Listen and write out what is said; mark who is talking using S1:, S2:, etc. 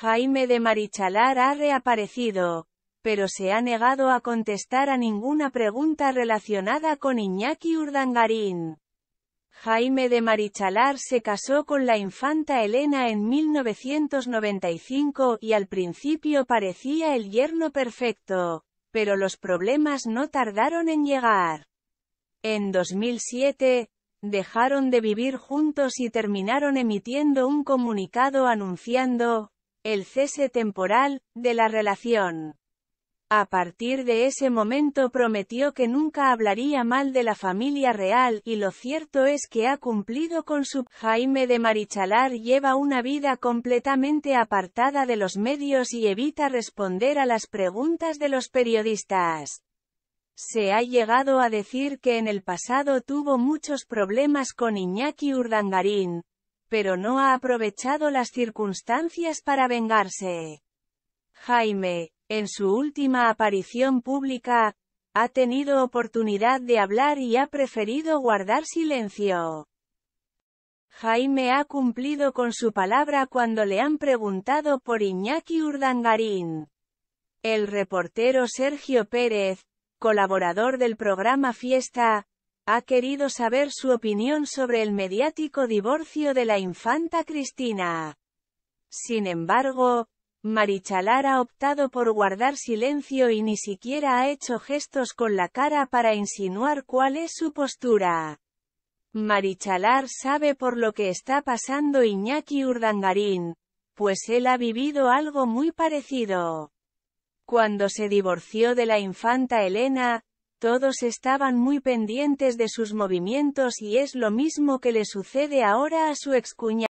S1: Jaime de Marichalar ha reaparecido, pero se ha negado a contestar a ninguna pregunta relacionada con Iñaki Urdangarín. Jaime de Marichalar se casó con la infanta Elena en 1995 y al principio parecía el yerno perfecto, pero los problemas no tardaron en llegar. En 2007, dejaron de vivir juntos y terminaron emitiendo un comunicado anunciando, el cese temporal, de la relación. A partir de ese momento prometió que nunca hablaría mal de la familia real, y lo cierto es que ha cumplido con su... Jaime de Marichalar lleva una vida completamente apartada de los medios y evita responder a las preguntas de los periodistas. Se ha llegado a decir que en el pasado tuvo muchos problemas con Iñaki Urdangarín, pero no ha aprovechado las circunstancias para vengarse. Jaime, en su última aparición pública, ha tenido oportunidad de hablar y ha preferido guardar silencio. Jaime ha cumplido con su palabra cuando le han preguntado por Iñaki Urdangarín. El reportero Sergio Pérez, colaborador del programa Fiesta, ha querido saber su opinión sobre el mediático divorcio de la infanta Cristina. Sin embargo, Marichalar ha optado por guardar silencio y ni siquiera ha hecho gestos con la cara para insinuar cuál es su postura. Marichalar sabe por lo que está pasando Iñaki Urdangarín, pues él ha vivido algo muy parecido. Cuando se divorció de la infanta Elena, todos estaban muy pendientes de sus movimientos y es lo mismo que le sucede ahora a su excuña.